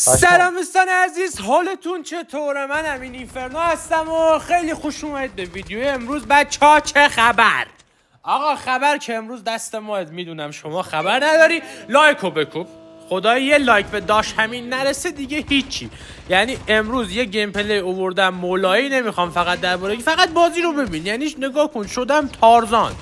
سلام دوستان عزیز حالتون چطوره من امین اینفرنا هستم و خیلی خوش اومد به ویدیو امروز بچه ها چه خبر آقا خبر که امروز دست ما میدونم شما خبر نداری لایک و بکوب خدا یه لایک به داش همین نرسه دیگه هیچی یعنی امروز یه گیم پلی اووردم مولایی نمیخوام فقط درباره فقط بازی رو ببین یعنی نگاه کن شدم تارزان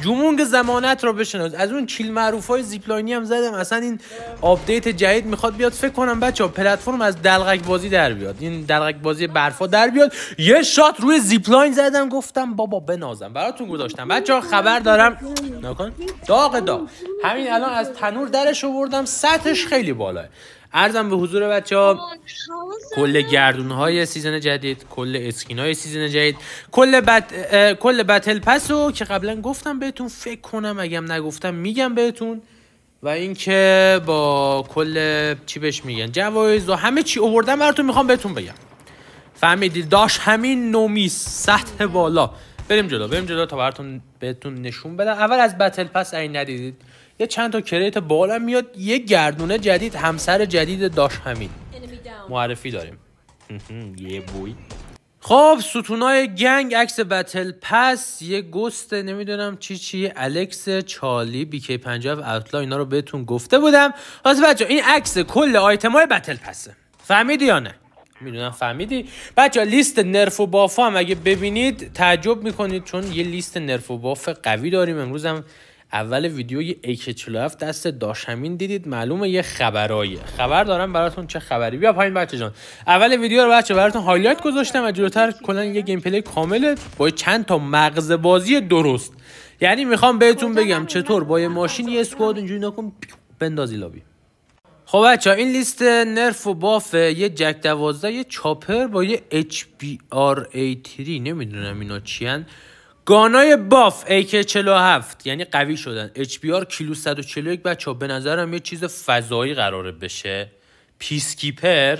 جمونگ زمانت رو بشناس از اون چیل معروف های زیپلاینی هم زدم اصلا این آپدیت جدید میخواد بیاد فکر کنم بچه پلتفرم از دلغک بازی در بیاد این دلغک بازی برفا در بیاد یه شات روی زیپلاین زدم گفتم بابا بنازم براتون گذاشتم بچه خبر دارم نکن داغ داغ همین الان از تنور درش آوردم سطحش خیلی بالاه ارزم به حضور بچه ها کل گردون های سیزن جدید کل اسکین های سیزن جدید کل, بط... کل بتل پس رو که قبلا گفتم بهتون فکر کنم اگم نگفتم میگم بهتون و اینکه با کل چی بهش میگن جوایز و همه چی اووردم براتون میخوام بهتون بگم فهمیدید داشت همین نومی سطح بالا بریم جلو بریم جلو تا براتون بهتون نشون بدم اول از بتل پس این ندیدید یه چند تا کریت بالا میاد یه گردونه جدید همسر جدید داش همین معرفی داریم یه بوی خب ستونای گنگ عکس بتل پس یه گست نمیدونم چی چی الکس چالی بیکی 50 اوتلا اینا رو بهتون گفته بودم از بچه این عکس کل های بتل پسه فهمیدی یا نه میدونم فهمیدی بچه لیست نرف و باف هم اگه ببینید تعجب میکنید چون یه لیست نرف و باف قوی داریم امروز هم اول ویدیو یه 47 دست داشمین دیدید معلومه یه خبرایی خبر دارم براتون چه خبری بیا پایین بچه جان اول ویدیو رو بچه براتون هایلایت گذاشتم و جلوتر کلا یه گیم پلی کامله با چند تا مغز بازی درست یعنی میخوام بهتون بگم چطور با یه ماشین یه اسکواد اونجوری نکن بندازی لابی خب بچه این لیست نرف و باف یه جک دوازده یه چاپر با یه HBR 3 نمیدونم اینا چی گانای باف AK47 یعنی قوی شدن HBR کیلو 141 بچه به نظرم یه چیز فضایی قراره بشه پیسکیپر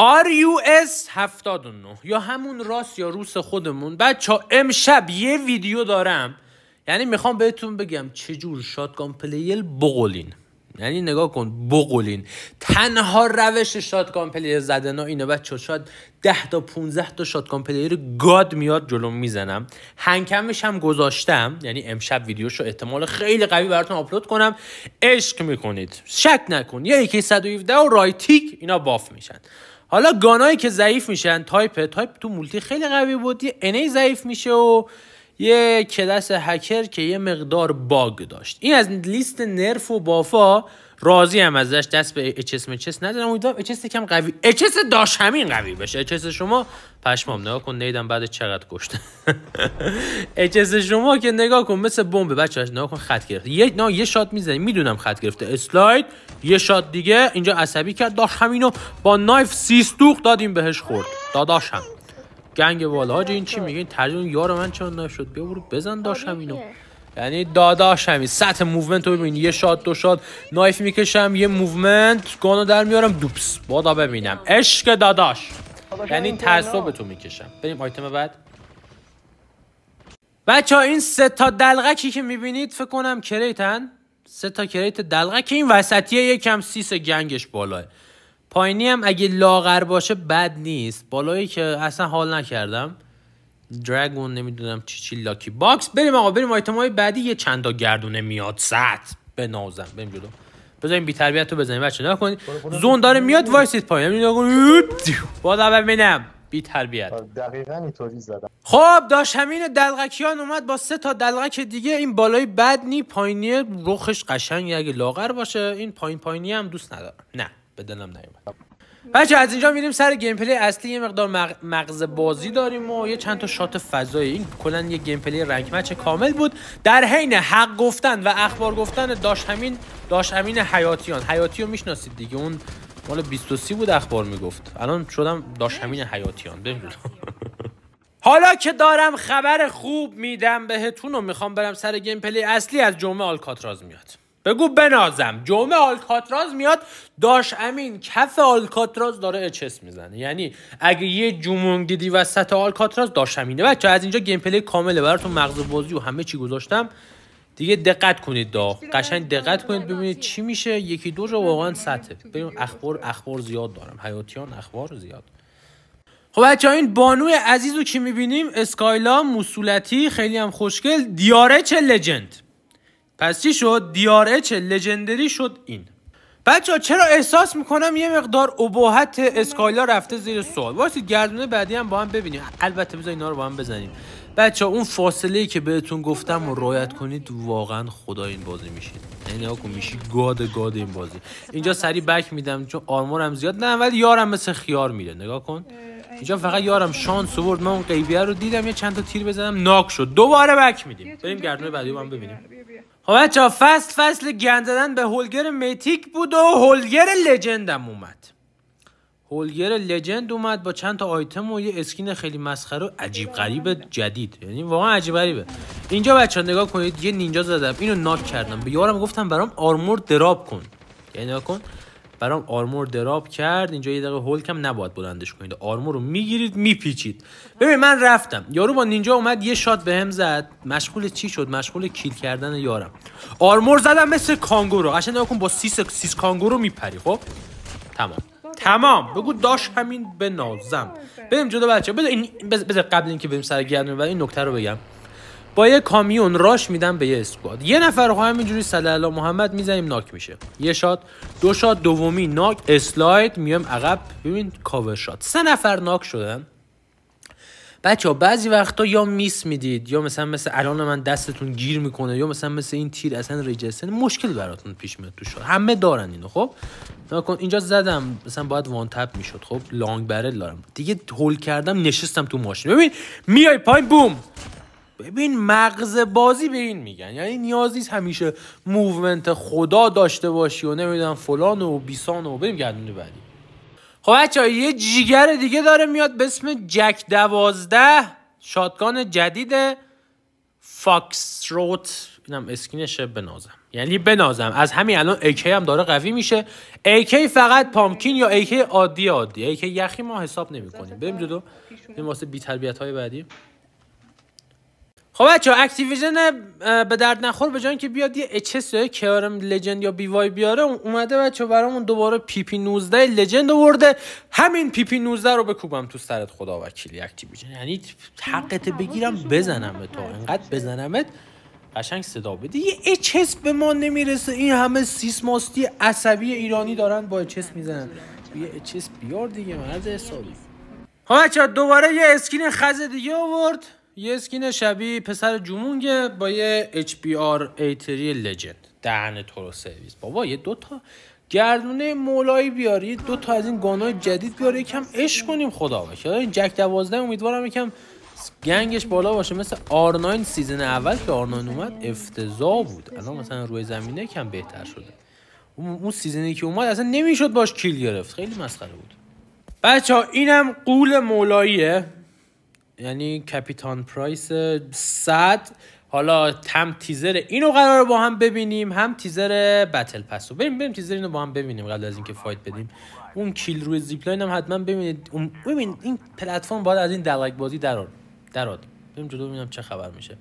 RUS 79 یا همون راست یا روس خودمون بچه امشب یه ویدیو دارم یعنی میخوام بهتون بگم چجور شاتگان پلیل بغلین یعنی نگاه کن بقولین تنها روش شاتگان پلیر زدن ها اینه بچه شاید 10 تا 15 تا شاتگان پلیر گاد میاد جلو میزنم هنکمش هم گذاشتم یعنی امشب ویدیوشو احتمال خیلی قوی براتون آپلود کنم عشق میکنید شک نکن یا یکی 117 و رایتیک اینا باف میشن حالا گانایی که ضعیف میشن تایپ تایپ تو مولتی خیلی قوی بود یه ضعیف میشه و یه کلاس هکر که یه مقدار باگ داشت این از لیست نرف و بافا راضی هم ازش دست به اچس اس مچس ندارم امیدوارم اچ کم قوی اچس داشت همین قوی بشه اچس شما پشمام نگاه کن نیدم بعد چقدر گشت اچس شما که نگاه کن مثل بمب بچه‌ها نگاه کن خط گرفته یه نه یه شات میزنی میدونم خط گرفته اسلاید یه شات دیگه اینجا عصبی کرد داش همینو با نایف سیستوخ دادیم بهش خورد داداشم گنگ بال هاج این چی میگه این ترجمه یارو من چون نشد بیا برو بزن آره داشم اینو یعنی داداش همین سطح موومنت رو ببین یه شات دو شات نایف میکشم یه موومنت گانو در میارم دوپس بادا ببینم عشق داداش یعنی تعصب تو میکشم بریم آیتم بعد بچه ها این سه تا دلغکی که میبینید فکر کنم کریتن سه تا کریت دلغک این وسطیه یکم سیس گنگش بالاه پایینی هم اگه لاغر باشه بد نیست بالایی که اصلا حال نکردم درگون نمیدونم چی چی لاکی باکس بریم آقا بریم آیتم های بعدی یه تا گردونه میاد ست به نازم بریم جلو بذاریم بی تربیت رو بزنیم بچه زون داره میاد وایسید پایین نمیدونم یعنی ببینم بی تربیت دقیقاً اینطوری زدم خب داشت همین دلغکیان اومد با سه تا دلغک دیگه این بالای نی پایینی رخش قشنگ اگه لاغر باشه این پایین پایینی هم دوست ندارم نه به دلم نیومد خب. بچه از اینجا میریم سر گیم پلی اصلی یه مقدار مغز بازی داریم و یه چند تا شات فضایی این کلا یه گیم پلی رنگ کامل بود در حین حق گفتن و اخبار گفتن داش همین داش همین حیاتیان حیاتی رو میشناسید دیگه اون مال 23 بود اخبار میگفت الان شدم داش همین حیاتیان ببینید حالا که دارم خبر خوب میدم بهتون و میخوام برم سر گیم پلی اصلی از جمعه آلکاتراز میاد بگو بنازم جمعه آلکاتراز میاد داش امین کف آلکاتراز داره اچس میزنه یعنی اگه یه جمون دیدی وسط آلکاتراز داش امینه بچه از اینجا گیم پلی کامله براتون مغز بازی و همه چی گذاشتم دیگه دقت کنید دا قشنگ دقت کنید ببینید چی میشه یکی دو جا واقعا سطح بریم اخبار اخبار زیاد دارم حیاتیان اخبار زیاد خب بچه این بانوی عزیز رو که میبینیم اسکایلا موسولتی خیلی هم خوشگل دیاره چه لجند پس چی شد اچ لژندری شد این بچه ها چرا احساس میکنم یه مقدار ابهت اسکایلا رفته زیر سوال واسه گردونه بعدی هم با هم ببینیم البته بذار اینا رو با هم بزنیم بچه ها اون فاصله ای که بهتون گفتم رو رعایت کنید واقعا خدا این بازی میشید یعنی آکو میشی گاد گاد این بازی اینجا سری بک میدم چون آرمورم زیاد نه ولی یارم مثل خیار میره نگاه کن اینجا فقط یارم شانس آورد من اون قیبیه رو دیدم یه چند تا تیر بزنم ناک شد دوباره بک میدیم بریم گردونه بعدی با هم ببینیم خب بچه فصل فصل گند به هولگر میتیک بود و هولگر لجندم اومد هولگر لجند اومد با چند تا آیتم و یه اسکین خیلی مسخره و عجیب غریب جدید یعنی واقعا عجیب غریبه اینجا بچه ها نگاه کنید یه نینجا زدم اینو ناک کردم به یارم گفتم برام آرمور دراب کن یعنی کن برام آرمور دراب کرد اینجا یه دقیقه هولک هم نباید بلندش کنید آرمور رو میگیرید میپیچید ببین من رفتم یارو با نینجا اومد یه شات بهم هم زد مشغول چی شد مشغول کیل کردن یارم آرمور زدم مثل کانگورو قشنگ نکن با سیس سیس کانگورو میپری خب تمام تمام بگو داش همین به نازم بریم جدا بچه بذار قبل اینکه بریم سر گردن این نکته رو بگم با یه کامیون راش میدم به یه اسکواد یه نفر رو همینجوری صلی الله محمد میزنیم ناک میشه یه شات دو شات دومی ناک اسلاید میام عقب ببین کاور شات سه نفر ناک شدن بچه ها بعضی وقتا یا میس میدید یا مثلا مثل الان من دستتون گیر میکنه یا مثلا مثل این تیر اصلا ریجستن مشکل براتون پیش میاد تو شد همه دارن اینو خب نکن اینجا زدم مثلا باید وان تپ میشد خب لانگ برل دارم دیگه هول کردم نشستم تو ماشین ببین میای پای بوم ببین مغز بازی به این میگن یعنی نیاز نیست همیشه موومنت خدا داشته باشی و نمیدونم فلان و بیسان و بریم گردون بعدی خب بچه یه جیگر دیگه داره میاد به اسم جک دوازده شاتگان جدید فاکس روت اینم اسکینشه بنازم یعنی بنازم از همین الان AK هم داره قوی میشه AK فقط پامکین یا AK عادی عادی AK یخی ما حساب کنیم بریم جدو این واسه بی تربیت های بعدی خب بچه اکتیویژن به درد نخور به جای که بیاد یه اچ اس کیارم لجند یا بی وای بیاره اومده بچه برامون دوباره پی پی 19 لجند آورده همین پی پی 19 رو بکوبم تو سرت خدا وکیلی اکتیویژن یعنی حقت بگیرم بزنم به تو انقدر بزنمت قشنگ صدا بده یه اچ اس به ما نمیرسه این همه سیسماستی عصبی ایرانی دارن با اچ اس میزنن یه اچ اس بیار دیگه مرد حسابی ها خب بچه دوباره یه اسکین خز دیگه آورد یه اسکین شبیه پسر جمونگه با یه HBR آر 3 لجند دهن تو رو سرویس بابا یه دوتا گردونه مولایی بیاری دو تا از این گانای جدید بیاری یکم عشق کنیم خدا باشه. این جک دوازده امیدوارم یکم گنگش بالا باشه مثل آر سیزن اول که آر9 اومد افتضاح بود الان مثلا روی زمینه کم بهتر شده اون سیزنی که اومد اصلا نمیشد باش کیل گرفت خیلی مسخره بود بچه اینم قول مولاییه یعنی کپیتان پرایس 100 حالا تم تیزر اینو قرار با هم ببینیم هم تیزر بتل پس رو بریم بریم تیزر اینو با هم ببینیم قبل از اینکه فایت بدیم اون کیل روی زیپلاین هم حتما ببینید اون ببین این پلتفرم باید از این دلک بازی درار دراد بریم جلو ببینم چه خبر میشه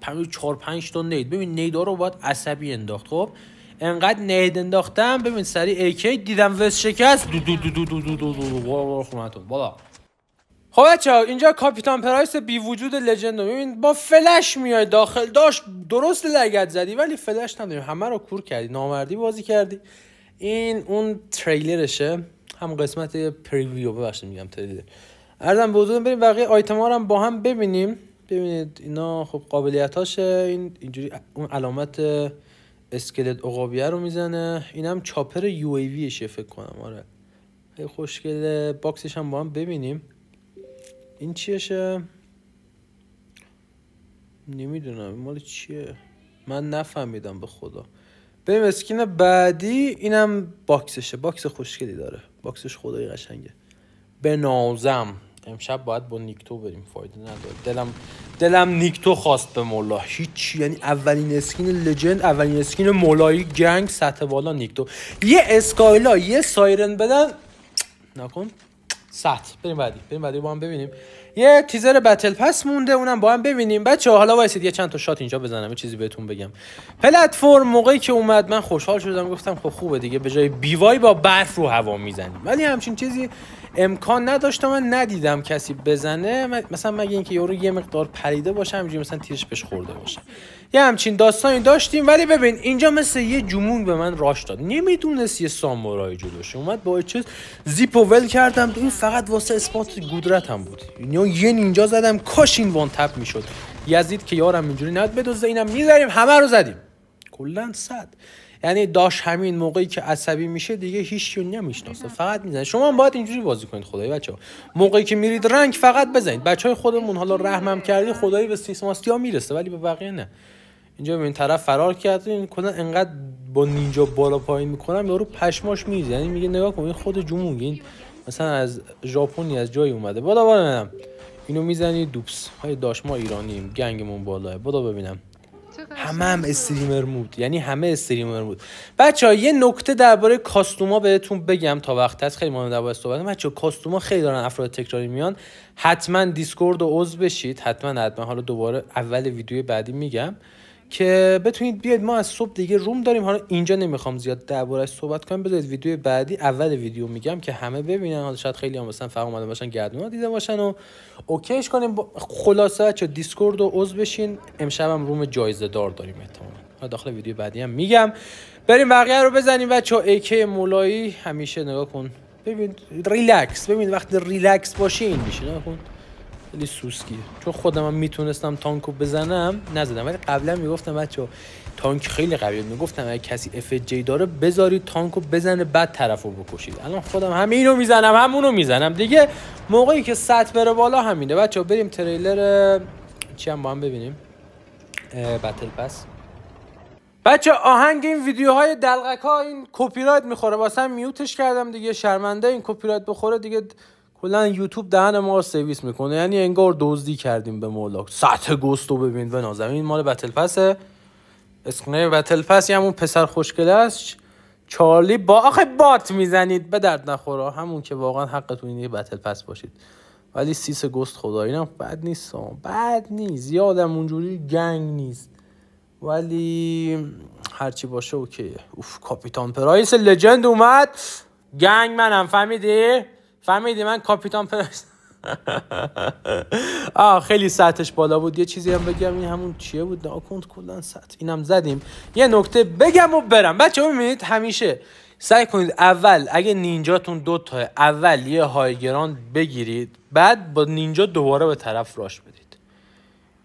پنج چهار پنج تا نید ببین نیدا رو باید عصبی انداخت خب انقدر نید انداختم ببین سری کی دیدم و شکست دو دو دو دو دو دو دو دو خب بچه ها اینجا کاپیتان پرایس بی وجود لجند ببین با فلش میای داخل داشت درست لگت زدی ولی فلش نداری همه رو کور کردی نامردی بازی کردی این اون تریلرشه هم قسمت پریویو ببخشید میگم تریلر اردم به حضورم بریم بقیه آیتم ها رو هم با هم ببینیم ببینید اینا خب قابلیت هاشه این اینجوری اون علامت اسکلت اقابیه رو میزنه این هم چاپر یو ای فکر کنم آره خوشگله باکسش هم با هم ببینیم این چیشه نمیدونم این مال چیه من نفهمیدم به خدا بریم اسکین بعدی اینم باکسشه باکس خوشگلی داره باکسش خدای قشنگه به نازم امشب باید با نیکتو بریم فایده نداره دلم دلم نیکتو خواست به مولا هیچ یعنی اولین اسکین لجند اولین اسکین مولایی گنگ سطح بالا نیکتو یه اسکایلا یه سایرن بدن نکن سطح بریم بعدی بریم بعدی با هم ببینیم یه تیزر بتل پس مونده اونم با هم ببینیم بچه حالا وایسید یه چند تا شات اینجا بزنم یه چیزی بهتون بگم پلتفرم موقعی که اومد من خوشحال شدم گفتم خب خوبه دیگه به جای بیوای با برف رو هوا میزنیم ولی همچین چیزی امکان نداشت من ندیدم کسی بزنه مثلا مگه اینکه یورو یه مقدار پریده باشه همینجوری مثلا تیرش بهش خورده باشه یه همچین داستانی داشتیم ولی ببین اینجا مثل یه جمون به من راش داد نمیدونست یه سامورای جلوش اومد با چیز زیپو ول کردم این فقط واسه اثبات قدرتم بود یعنی یه نینجا زدم کاش این وان تپ میشد یزید که یارم اینجوری ند بدوزه اینم میذاریم همه رو زدیم کلا صد یعنی داش همین موقعی که عصبی میشه دیگه هیچ کیو نمیشناسه فقط میزنه شما هم باید اینجوری بازی کنید خدای ها موقعی که میرید رنگ فقط بزنید بچه های خودمون حالا رحمم کردی خدایی به سیسماستیا میرسه ولی به بقیه نه اینجا به این طرف فرار کرد این کلا انقدر با نینجا بالا پایین میکنم یارو پشماش میز یعنی میگه نگاه کن این خود جمونگ این مثلا از ژاپنی از جایی اومده بالا ببینم اینو میزنی دوپس های داش ما ایرانیم گنگمون بالاه بالا ببینم همه هم استریمر بود یعنی همه استریمر بود بچه ها یه نکته درباره کاستوما بهتون بگم تا وقت هست خیلی مهمه درباره صحبت بچه کاستوما خیلی دارن افراد تکراری میان حتما دیسکورد و عضو بشید حتما حتما حالا دوباره اول ویدیو بعدی میگم که بتونید بیاید ما از صبح دیگه روم داریم حالا اینجا نمیخوام زیاد دربارش صحبت کنم بذارید ویدیو بعدی اول ویدیو میگم که همه ببینن حالا شاید خیلی هم مثلا فرق اومده باشن گردونا دیده باشن و اوکیش کنیم خلاصه چه دیسکورد و عضو بشین امشب هم روم جایزه دار داریم احتمالاً داخل ویدیو بعدی هم میگم بریم بقیه رو بزنیم بچه ایکه مولایی همیشه نگاه کن ببین ریلکس ببین وقتی ریلکس باشین خیلی سوسکیه چون خودم هم میتونستم تانکو بزنم نزدم ولی قبلا میگفتم بچه تانک خیلی قویه میگفتم اگه کسی اف جی داره تانک تانکو بزنه بعد طرفو بکشید الان خودم همه اینو میزنم همونو میزنم دیگه موقعی که سطح بره بالا همینه بچه بریم تریلر چی هم با هم ببینیم بتل پس بچه آهنگ این ویدیوهای دلغک ها این کپی رایت میخوره واسه میوتش کردم دیگه شرمنده این کپی رایت بخوره دیگه کلا یوتیوب دهن ما رو سرویس میکنه یعنی انگار دزدی کردیم به مولا سطح گست رو ببین و نازم این مال بتل پسه اسکنه بتل پس همون پسر خوشگله است چارلی با آخه بات میزنید به درد نخورا همون که واقعا حقتون اینه بتل پس باشید ولی سیس گست خدایی هم بد نیست بد نیست یادم اونجوری گنگ نیست ولی هرچی باشه اوکیه اوف کاپیتان پرایس لجند اومد گنگ منم فهمیدی فهمیدی من کاپیتان پرست آه خیلی سطحش بالا بود یه چیزی هم بگم این همون چیه بود ناکونت کلا سطح اینم زدیم یه نکته بگم و برم بچه میبینید همیشه سعی کنید اول اگه نینجاتون دو تا اول یه هایگران بگیرید بعد با نینجا دوباره به طرف راش بدید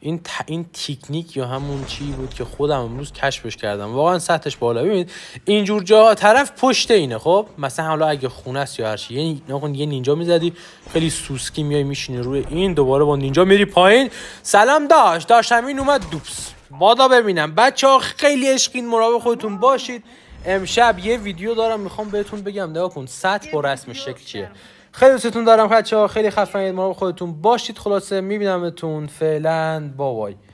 این ت... این تکنیک یا همون چی بود که خودم امروز کشفش کردم واقعا سطحش بالا ببینید اینجور جا طرف پشت اینه خب مثلا حالا اگه خونه است یا هر یعنی نکن یه نینجا میزدی خیلی سوسکی میای میشینی روی این دوباره با نینجا میری پایین سلام داشت داشت همین اومد دوپس بادا ببینم بچه ها خیلی عشقین مراقب خودتون باشید امشب یه ویدیو دارم میخوام بهتون بگم نگاه کن سطح با رسم شکل چیه خیلی دوستتون دارم بچه‌ها خیلی خفنید ما خودتون باشید خلاصه میبینمتون فعلا بابای